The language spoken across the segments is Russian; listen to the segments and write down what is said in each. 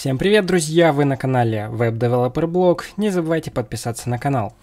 Всем привет, друзья! Вы на канале Web Developer Blog. Не забывайте подписаться на канал.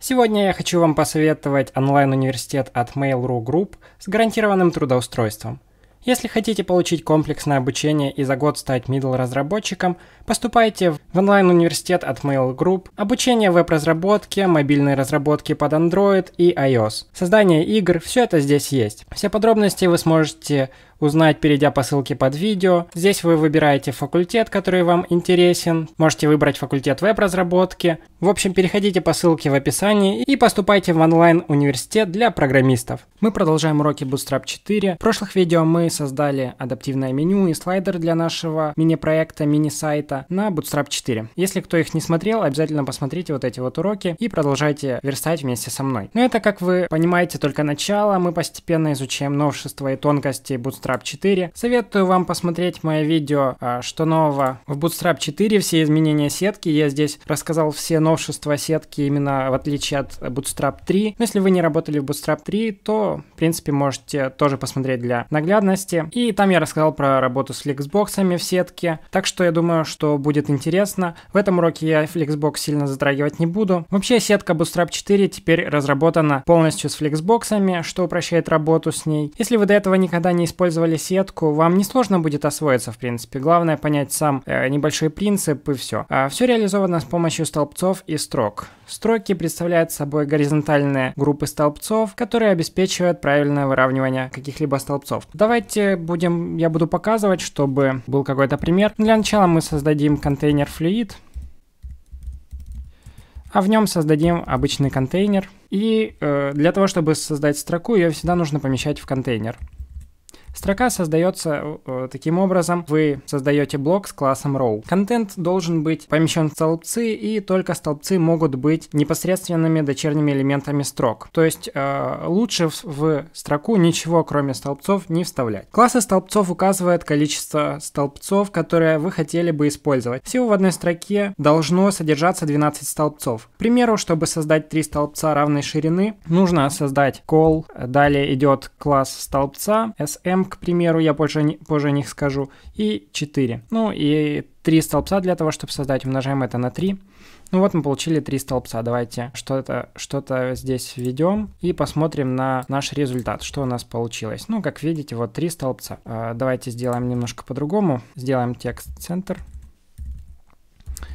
Сегодня я хочу вам посоветовать онлайн-университет от Mail.ru Group с гарантированным трудоустройством. Если хотите получить комплексное обучение и за год стать middle разработчиком поступайте в онлайн-университет от Mail Group, обучение веб-разработке, мобильной разработке под Android и iOS, создание игр, все это здесь есть. Все подробности вы сможете узнать, перейдя по ссылке под видео. Здесь вы выбираете факультет, который вам интересен. Можете выбрать факультет веб-разработки. В общем, переходите по ссылке в описании и поступайте в онлайн-университет для программистов. Мы продолжаем уроки Bootstrap 4. В прошлых видео мы создали адаптивное меню и слайдер для нашего мини-проекта, мини-сайта на Bootstrap 4. Если кто их не смотрел, обязательно посмотрите вот эти вот уроки и продолжайте верстать вместе со мной. Но это, как вы понимаете, только начало. Мы постепенно изучаем новшества и тонкости Bootstrap Bootstrap 4. Советую вам посмотреть мое видео а, «Что нового в Bootstrap 4. Все изменения сетки». Я здесь рассказал все новшества сетки именно в отличие от Bootstrap 3. Но если вы не работали в Bootstrap 3, то, в принципе, можете тоже посмотреть для наглядности. И там я рассказал про работу с фликсбоксами в сетке. Так что я думаю, что будет интересно. В этом уроке я Flexbox сильно затрагивать не буду. Вообще сетка Bootstrap 4 теперь разработана полностью с флексбоксами, что упрощает работу с ней. Если вы до этого никогда не использовали использовали сетку, вам не сложно будет освоиться, в принципе. Главное понять сам э, небольшой принцип и все. А все реализовано с помощью столбцов и строк. Строки представляют собой горизонтальные группы столбцов, которые обеспечивают правильное выравнивание каких-либо столбцов. Давайте будем, я буду показывать, чтобы был какой-то пример. Для начала мы создадим контейнер Fluid, а в нем создадим обычный контейнер. И э, для того, чтобы создать строку, ее всегда нужно помещать в контейнер. Строка создается э, таким образом. Вы создаете блок с классом row. Контент должен быть помещен в столбцы, и только столбцы могут быть непосредственными дочерними элементами строк. То есть э, лучше в, в строку ничего, кроме столбцов, не вставлять. Классы столбцов указывают количество столбцов, которые вы хотели бы использовать. Всего в одной строке должно содержаться 12 столбцов. К примеру, чтобы создать 3 столбца равной ширины, нужно создать call, далее идет класс столбца, sm, m, к примеру, я позже, позже о них скажу, и 4. Ну и 3 столбца для того, чтобы создать, умножаем это на 3. Ну вот мы получили 3 столбца, давайте что-то что, -то, здесь введем и посмотрим на наш результат, что у нас получилось. Ну, как видите, вот 3 столбца. А, давайте сделаем немножко по-другому, сделаем текст-центр.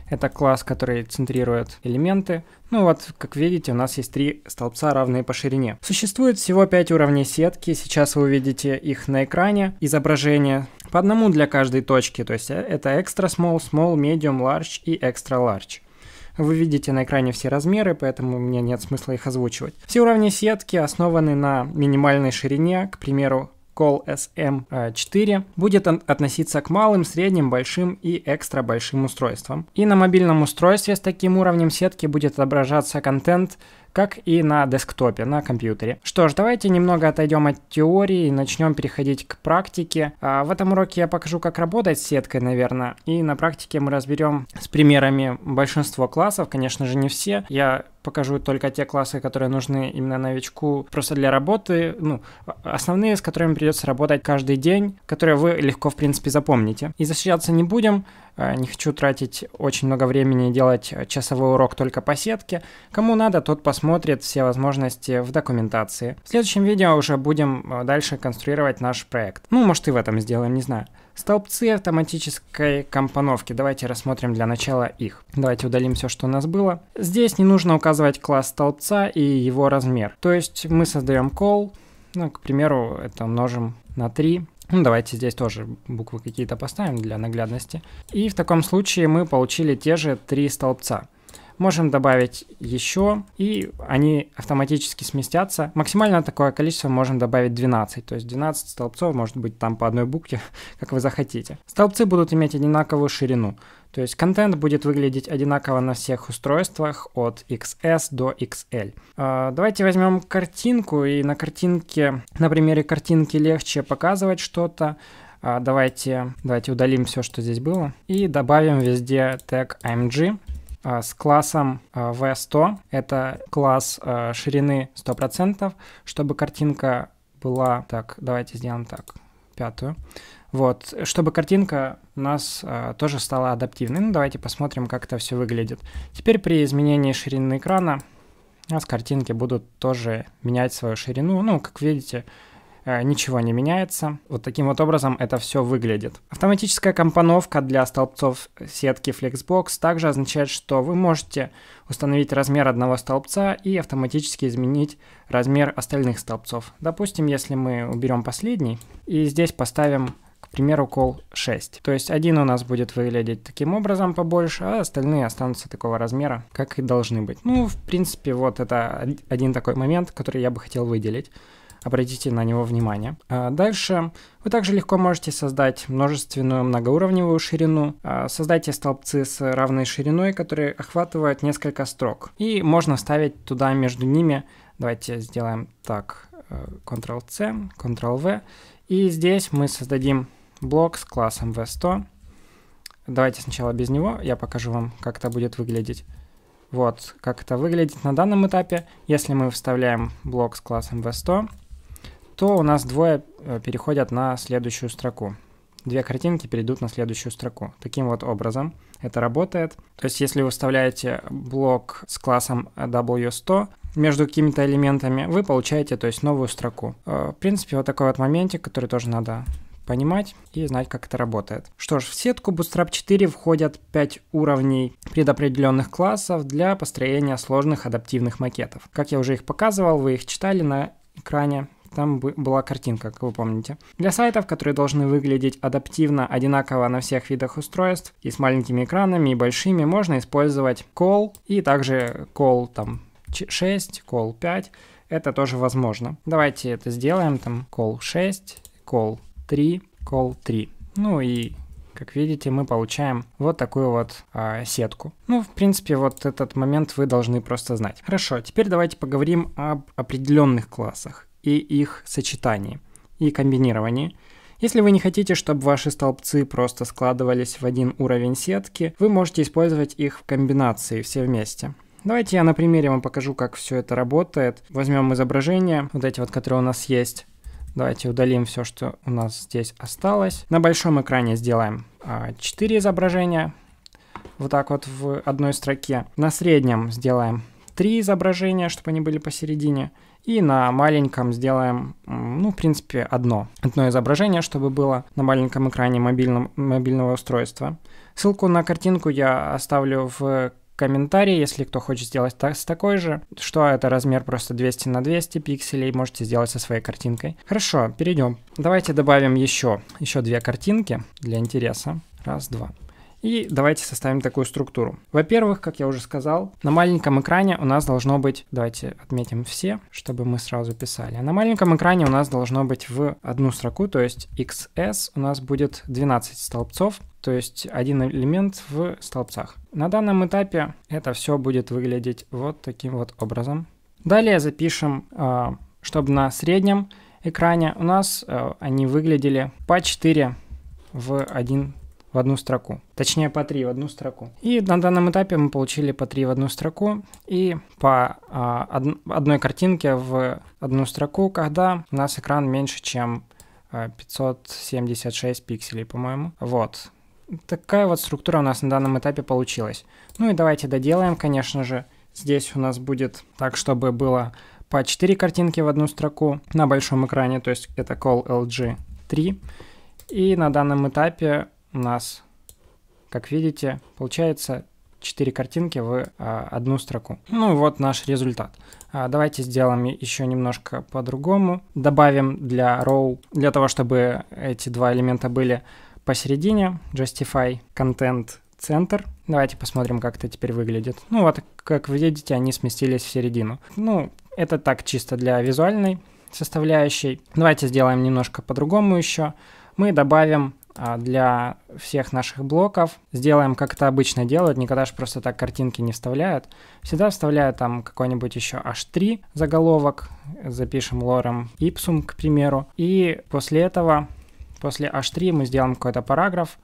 Это класс, который центрирует элементы. Ну вот, как видите, у нас есть три столбца, равные по ширине. Существует всего пять уровней сетки. Сейчас вы увидите их на экране. Изображение по одному для каждой точки. То есть э, это extra small, small, medium, large и extra large. Вы видите на экране все размеры, поэтому мне нет смысла их озвучивать. Все уровни сетки основаны на минимальной ширине, к примеру, Call SM4 э, будет относиться к малым, средним, большим и экстра большим устройствам. И на мобильном устройстве с таким уровнем сетки будет отображаться контент как и на десктопе, на компьютере. Что ж, давайте немного отойдем от теории и начнем переходить к практике. А, в этом уроке я покажу, как работать с сеткой, наверное, и на практике мы разберем с примерами большинство классов, конечно же не все. Я покажу только те классы, которые нужны именно новичку просто для работы, ну, а, основные, с которыми придется работать каждый день, которые вы легко, в принципе, запомните. И защищаться не будем, Э, не хочу тратить очень много времени и делать э, часовой урок только по сетке. Кому надо, тот посмотрит все возможности в документации. В следующем видео уже будем э, дальше конструировать наш проект. Ну, может и в этом сделаем, не знаю. Столбцы автоматической компоновки. Давайте рассмотрим для начала их. Давайте удалим все, что у нас было. Здесь не нужно указывать класс столбца и его размер. То есть мы создаем call, ну, к примеру, это умножим на 3, ну, давайте здесь тоже буквы какие-то поставим для наглядности. И в таком случае мы получили те же три столбца. Можем добавить еще, и они автоматически сместятся. Максимально такое количество можем добавить 12, то есть 12 столбцов, может быть там по одной букве, как вы захотите. Столбцы будут иметь одинаковую ширину. То есть контент будет выглядеть одинаково на всех устройствах от XS до XL. А, давайте возьмем картинку, и на картинке, на примере картинки легче показывать что-то. А, давайте, давайте удалим все, что здесь было, и добавим везде тег AMG эм а, с классом V100. Это класс ширины 100%, чтобы картинка была... Так, давайте сделаем так, пятую вот, чтобы картинка у нас э, тоже стала адаптивной. Ну, давайте посмотрим, как это все выглядит. Теперь при изменении ширины экрана у нас картинки будут тоже менять свою ширину. Ну, как видите, а, ничего не меняется. Вот таким вот образом это все выглядит. Автоматическая компоновка для столбцов сетки Flexbox также означает, что вы можете установить размер одного столбца и автоматически изменить размер остальных столбцов. Допустим, если мы уберем последний и здесь поставим пример укол 6. То есть один у нас будет выглядеть таким образом побольше, а остальные останутся такого размера, как и должны быть. Ну, в принципе, вот это один такой момент, который я бы хотел выделить. Обратите на него внимание. А дальше вы также легко можете создать множественную многоуровневую ширину. А создайте столбцы с равной шириной, которые охватывают несколько строк. И можно ставить туда между ними. Давайте сделаем так. Ctrl-C, э, Ctrl-V. И здесь мы создадим блок с классом v100. Давайте сначала без него, я покажу вам, как это будет выглядеть. Вот, как это выглядит на данном этапе. Если мы вставляем блок с классом v100, то у нас двое э, переходят на следующую строку. Две картинки перейдут на следующую строку. Таким вот образом это работает. То есть если вы вставляете блок с классом э, W100 между какими-то элементами, вы получаете то есть новую строку. Э, в принципе, вот такой вот моментик, который тоже надо понимать и знать, как это работает. Что ж, в сетку Bootstrap 4 входят 5 уровней предопределенных классов для построения сложных адаптивных макетов. Как я уже их показывал, вы их читали на экране там была картинка, как вы помните. Для сайтов, которые должны выглядеть адаптивно, одинаково на всех видах устройств, и с маленькими экранами, и большими, можно использовать call, и также call там 6, call 5, это тоже возможно. Давайте это сделаем, там call 6, call 3 call 3. Ну и как видите, мы получаем вот такую вот э, сетку. Ну, в принципе, вот этот момент вы должны просто знать. Хорошо, теперь давайте поговорим об определенных классах и их сочетании и комбинировании. Если вы не хотите, чтобы ваши столбцы просто складывались в один уровень сетки, вы можете использовать их в комбинации все вместе. Давайте я на примере вам покажу, как все это работает. Возьмем изображение, вот эти вот, которые у нас есть. Давайте удалим все, что у нас здесь осталось. На большом экране сделаем а, 4 изображения, вот так вот в одной строке. На среднем сделаем 3 изображения, чтобы они были посередине. И на маленьком сделаем, ну, в принципе, одно. Одно изображение, чтобы было на маленьком экране мобильном, мобильного устройства. Ссылку на картинку я оставлю в Комментарии, если кто хочет сделать так, с такой же, что это размер просто 200 на 200 пикселей, можете сделать со своей картинкой. Хорошо, перейдем. Давайте добавим еще, еще две картинки для интереса. Раз, два. И давайте составим такую структуру. Во-первых, как я уже сказал, на маленьком экране у нас должно быть, давайте отметим все, чтобы мы сразу писали. На маленьком экране у нас должно быть в одну строку, то есть XS у нас будет 12 столбцов, то есть один элемент в столбцах. На данном этапе это все будет выглядеть вот таким вот образом. Далее запишем, а, чтобы на среднем экране у нас а, они выглядели по 4 в один в одну строку. Точнее, по три в одну строку. И на данном этапе мы получили по три в одну строку и по а, од, одной картинке в одну строку, когда у нас экран меньше, чем 576 а, пикселей, по-моему. Вот. Такая вот структура у нас на данном этапе получилась. Ну и давайте доделаем, конечно же. Здесь у нас будет так, чтобы было по 4 картинки в одну строку на большом экране, то есть это call LG 3. И на данном этапе у нас, как видите, получается 4 картинки в а, одну строку. Ну вот наш результат. А, давайте сделаем еще немножко по-другому. Добавим для row, для того, чтобы эти два элемента были посередине, justify content center. Давайте посмотрим, как это теперь выглядит. Ну вот, как вы видите, они сместились в середину. Ну, это так чисто для визуальной составляющей. Давайте сделаем немножко по-другому еще. Мы добавим а, для всех наших блоков. Сделаем, как это обычно делают, никогда же просто так картинки не вставляют. Всегда вставляю там какой-нибудь еще H3 заголовок, запишем лорем ipsum, к примеру. И после этого, после H3 мы сделаем какой-то параграф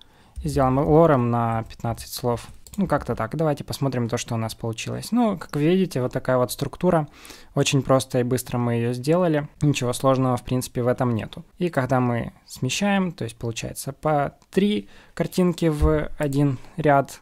и сделаем лорем на 15 слов. Ну, как-то так. Давайте посмотрим то, что у нас получилось. Ну, как вы видите, вот такая вот структура. Очень просто и быстро мы ее сделали. Ничего сложного, в принципе, в этом нету. И когда мы смещаем, то есть получается по три картинки в один ряд,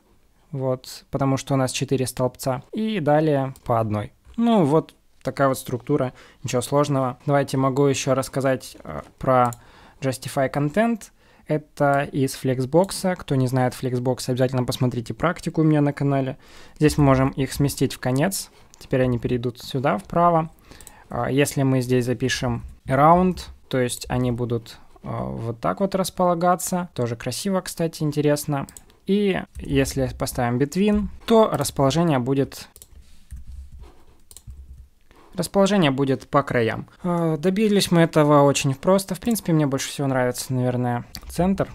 вот, потому что у нас четыре столбца, и далее по одной. Ну, вот такая вот структура, ничего сложного. Давайте могу еще рассказать э, про Justify Content — это из Flexbox. Кто не знает Flexbox, обязательно посмотрите практику у меня на канале. Здесь мы можем их сместить в конец. Теперь они перейдут сюда, вправо. А, если мы здесь запишем round, то есть они будут а, вот так вот располагаться. Тоже красиво, кстати, интересно. И если поставим between, то расположение будет Расположение будет по краям. Э, добились мы этого очень просто. В принципе, мне больше всего нравится, наверное, центр.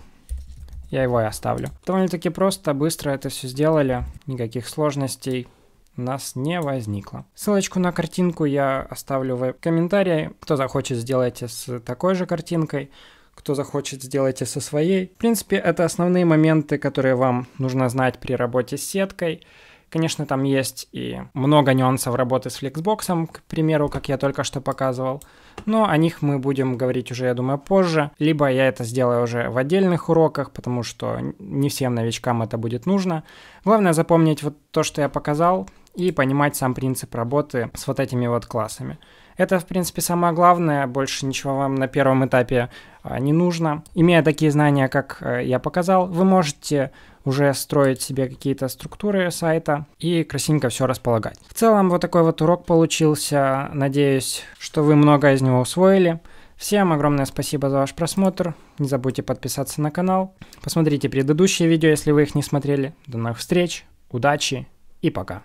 Я его и оставлю. Довольно-таки просто, быстро это все сделали. Никаких сложностей у нас не возникло. Ссылочку на картинку я оставлю в комментарии. Кто захочет, сделайте с такой же картинкой. Кто захочет, сделайте со своей. В принципе, это основные моменты, которые вам нужно знать при работе с сеткой. Конечно, там есть и много нюансов работы с Flexbox, к примеру, как я только что показывал, но о них мы будем говорить уже, я думаю, позже, либо я это сделаю уже в отдельных уроках, потому что не всем новичкам это будет нужно. Главное запомнить вот то, что я показал, и понимать сам принцип работы с вот этими вот классами. Это, в принципе, самое главное, больше ничего вам на первом этапе а, не нужно. Имея такие знания, как э, я показал, вы можете уже строить себе какие-то структуры сайта и красивенько все располагать. В целом вот такой вот урок получился. Надеюсь, что вы много из него усвоили. Всем огромное спасибо за ваш просмотр. Не забудьте подписаться на канал. Посмотрите предыдущие видео, если вы их не смотрели. До новых встреч, удачи и пока.